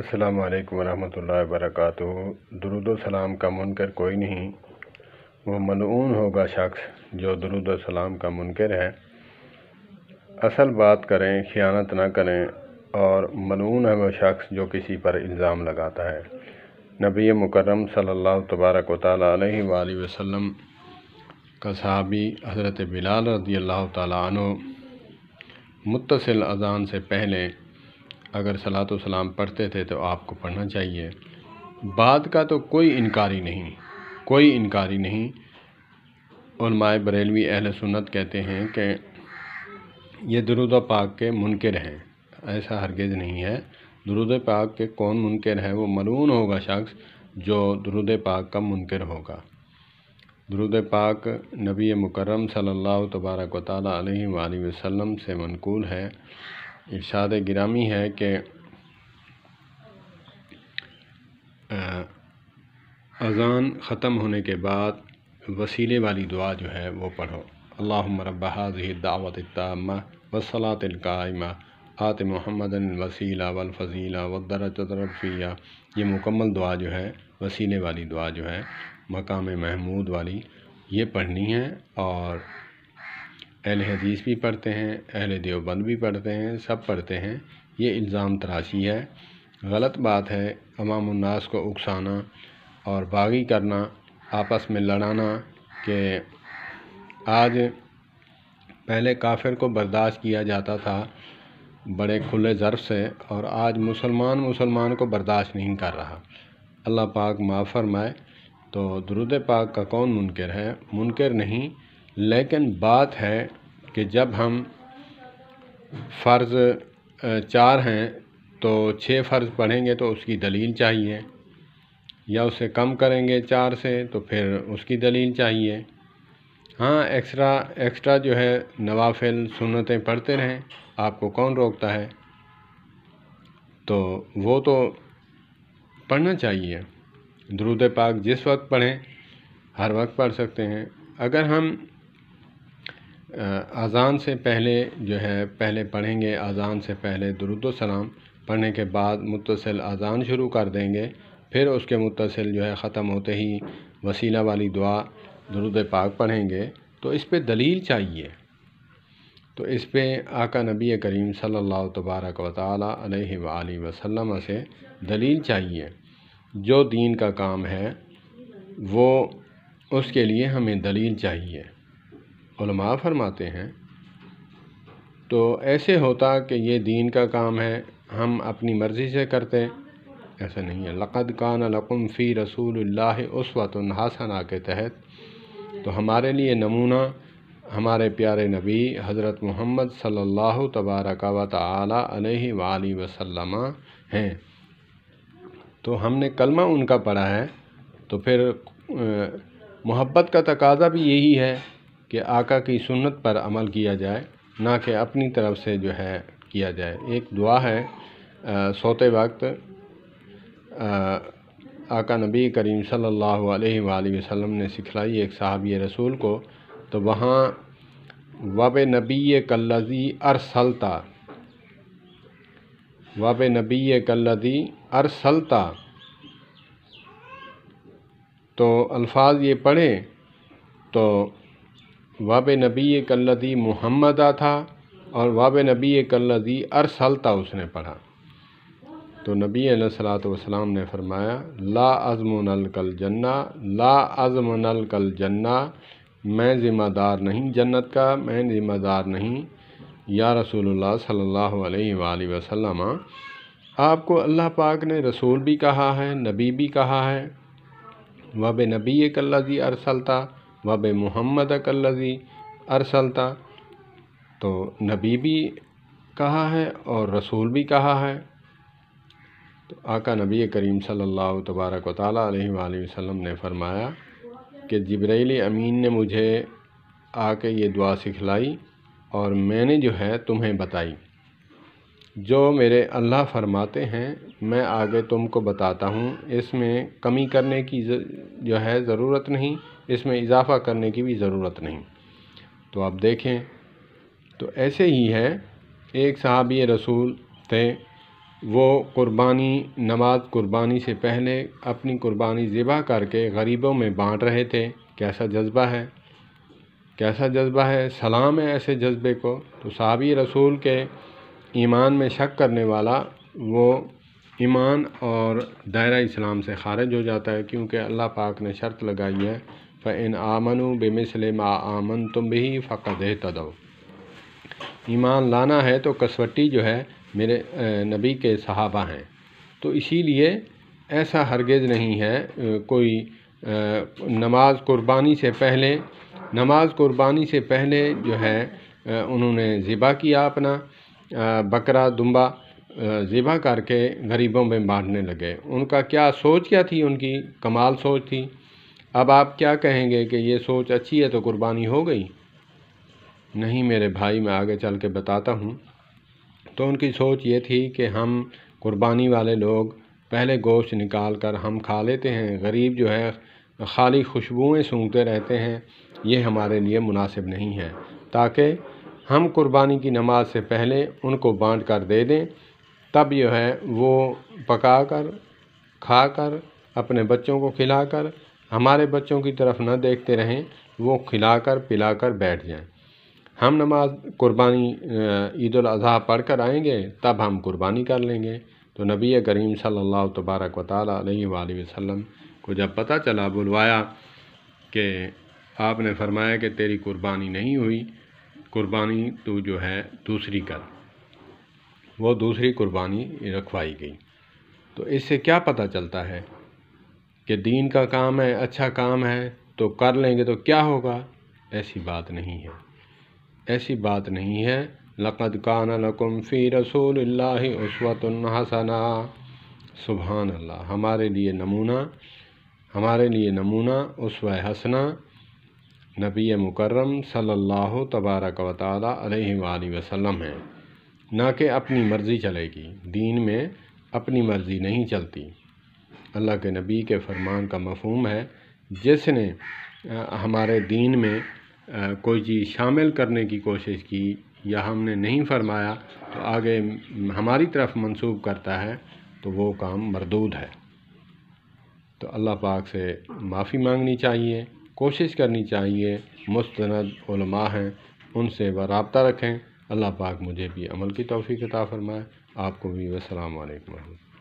अस्सलाम वालेकुम रहमतुल्लाहि वबरकातुहू दरुद सलाम का मुनकर कोई नहीं वो मलून होगा शख्स जो दरुद सलाम का मुनकर है असल बात करें खयानत ना करें और मलून है वो शख्स जो किसी पर इल्ज़ाम लगाता है नबी मुकर्रम सल्लल्लाहु तबारक व वसल्लम का सहाबी हज़रत बिलाल रदी अल्लाह तु मुतसिल अजान से पहले अगर सलात सलाम पढ़ते थे तो आपको पढ़ना चाहिए बाद का तो कोई इनकारी नहीं कोई इनकारी नहीं माए बरेलवी अहल सुन्नत कहते हैं कि ये दरुद पाक के मुनकर हैं ऐसा हरगज़ नहीं है दरुद पाक के कौन मुनकर है वो मरून होगा शख्स जो दरुद पाक का मुनकर होगा दरुद पाक नबी मुकरम सल्लल्लाहु तबारक वाली ताली से मनकूल है इरशाद गिरामी है कि अज़ान ख़त्म होने के बाद वसीले वाली दुआ जो है वो पढ़ो अल्लाह मरबाज़ दावत तामा वसलातकायमा आत मोहम्मद वसीला वलफ़ीला वदरफ़िया ये मुकम्मल दुआ जो है वसीले वाली दुआ जो है मकाम महमूद वाली ये पढ़नी है और अहल हदीस भी पढ़ते हैं अहल देवबंद भी पढ़ते हैं सब पढ़ते हैं ये इल्ज़ाम तराशी है गलत बात है अमाम उन्नास को उकसाना और बागी करना आपस में लड़ाना कि आज पहले काफिर को बर्दाश्त किया जाता था बड़े खुले ज़रफ़ से और आज मुसलमान मुसलमान को बर्दाश्त नहीं कर रहा अल्लाह पाक माफ़ फरमाए तो दुरुद पाक का कौन मुनकर है मुनकर नहीं लेकिन बात है कि जब हम फ़र्ज़ चार हैं तो छः फ़र्ज़ पढ़ेंगे तो उसकी दलील चाहिए या उसे कम करेंगे चार से तो फिर उसकी दलील चाहिए हाँ एक्स्ट्रा एक्स्ट्रा जो है नवाफिल सुनतें पढ़ते रहें आपको कौन रोकता है तो वो तो पढ़ना चाहिए दरूद पाक जिस वक्त पढ़ें हर वक्त पढ़ सकते हैं अगर हम अज़ान से पहले जो है पहले पढ़ेंगे अज़ान से पहले दुरुद सलाम पढ़ने के बाद मुतसिल अज़ान शुरू कर देंगे फिर उसके मुतसिल जो है ख़त्म होते ही वसीला वाली दुआ दरुद पाक पढ़ेंगे तो इस पर दलील चाहिए तो इस पर आका नबी करीम सल्लल्लाहु तबारक व अलैहि वाली वसल्लम से दलील चाहिए जो दीन का काम है वो उसके लिए हमें दलील चाहिए उलमा फरमाते हैं तो ऐसे होता कि ये दीन का काम है हम अपनी मर्ज़ी से करते ऐसा नहीं है लक़द कान लकुम फ़ी रसूल उसवत हासना के तहत तो हमारे लिए नमूना हमारे प्यारे नबी हज़रत मोहम्मद सल्लल्लाहु तबारक व अलैहि वाली वसल्लम हैं तो हमने कलमा उनका पढ़ा है तो फिर मोहब्बत का तकाजा भी यही है कि आका की सुन्नत पर अमल किया जाए ना कि अपनी तरफ से जो है किया जाए एक दुआ है आ, सोते वक्त आ, आका नबी करीम सल्लल्लाहु अलैहि वसल्लम ने सिखलाई एक सहाबी रसूल को तो वहाँ वब नबी कल्लजी अरसलता वब नबी कल्लजी अरसलता तो अल्फाज ये पढ़ें तो वाब नबी कल्लदी मुहम्मदा था और वाब नबी कल्लदी अरसलता उसने पढ़ा तो नबी सलाम ने फरमाया ला अज़मनल कल जन्ना ला अज़मनल कल जन्ना मैं ज़िम्मेदार नहीं जन्नत का मैं ज़िम्मेदार नहीं या रसूलुल्लाह सल्लल्लाहु अलैहि वसल्लम आपको अल्लाह पाक ने रसूल भी कहा है नबी भी कहा है वब नबी कल्ला अरसलता वब मोहम्मद कल्लजी अरसलता तो नबी भी कहा है और रसूल भी कहा है तो आका नबी करीम सल्लल्लाहु तबारक वाली वसल्लम ने फरमाया कि जबरीली अमीन ने मुझे आके ये दुआ सिखलाई और मैंने जो है तुम्हें बताई जो मेरे अल्लाह फरमाते हैं मैं आगे तुमको बताता हूँ इसमें कमी करने की जो है ज़रूरत नहीं इसमें इजाफ़ा करने की भी ज़रूरत नहीं तो आप देखें तो ऐसे ही है एक सहाबी रसूल थे वो कुर्बानी नमाज कुर्बानी से पहले अपनी कुर्बानी ज़िबा करके गरीबों में बांट रहे थे कैसा जज्बा है कैसा जज्बा है सलाम है ऐसे जज्बे को तो सहाबी रसूल के ईमान में शक करने वाला वो ईमान और दायरा इस्लाम से खारिज हो जाता है क्योंकि अल्लाह पाक ने शर्त लगाई है फ़ैन आमनु बेमिसलम आमन तुम भी फ़क़द तदो ईमान लाना है तो कसवटी जो है मेरे नबी के सहाबा हैं तो इसीलिए ऐसा हरगज़ नहीं है कोई नमाज कुर्बानी से पहले नमाज कुर्बानी से पहले जो है उन्होंने ज़िबा किया अपना बकरा दुम्बा ज़िबा करके गरीबों में बांटने लगे उनका क्या सोच क्या थी उनकी कमाल सोच थी अब आप क्या कहेंगे कि ये सोच अच्छी है तो कुर्बानी हो गई नहीं मेरे भाई मैं आगे चल के बताता हूँ तो उनकी सोच ये थी कि हम कुर्बानी वाले लोग पहले गोश्त निकाल कर हम खा लेते हैं गरीब जो है खाली खुशबुएँ सूंघते रहते हैं ये हमारे लिए मुनासिब नहीं है ताकि हम कुर्बानी की नमाज से पहले उनको बांट कर दे दें तब जो है वो पका कर खा कर अपने बच्चों को खिला कर हमारे बच्चों की तरफ ना देखते रहें वो खिला कर पिला कर बैठ जाएं हम नमाज कुर्बानी ईद अज़ी पढ़ कर आएँगे तब हम कुर्बानी कर लेंगे तो नबी करीम सल्लल्लाहु तबारक वाली ताली वसल्लम को जब पता चला बुलवाया कि आपने फरमाया कि तेरी कुर्बानी नहीं हुई कुर्बानी तू जो है दूसरी कर वो दूसरी कुर्बानी रखवाई गई तो इससे क्या पता चलता है कि दीन का काम है अच्छा काम है तो कर लेंगे तो क्या होगा ऐसी बात नहीं है ऐसी बात नहीं है लक़द कान लकुम फ़ी रसूल हसना सुबहान अल्लाह हमारे लिए नमूना हमारे लिए नमूना उसव हसना नबी मुकर्रम सल्लल्लाहु तबारक वाली वसल्लम है ना कि अपनी मर्ज़ी चलेगी दीन में अपनी मर्ज़ी नहीं चलती अल्लाह के नबी के फरमान का मफहम है जिसने हमारे दीन में कोई चीज़ शामिल करने की कोशिश की या हमने नहीं फरमाया तो आगे हमारी तरफ मंसूब करता है तो वो काम मरदूद है तो अल्लाह पाक से माफ़ी मांगनी चाहिए कोशिश करनी चाहिए मुस्तंद हैं उनसे वह रबता रखें अल्लाह पाक मुझे भी अमल की तोफ़ी अता फ़रमाए आपको भी वसलम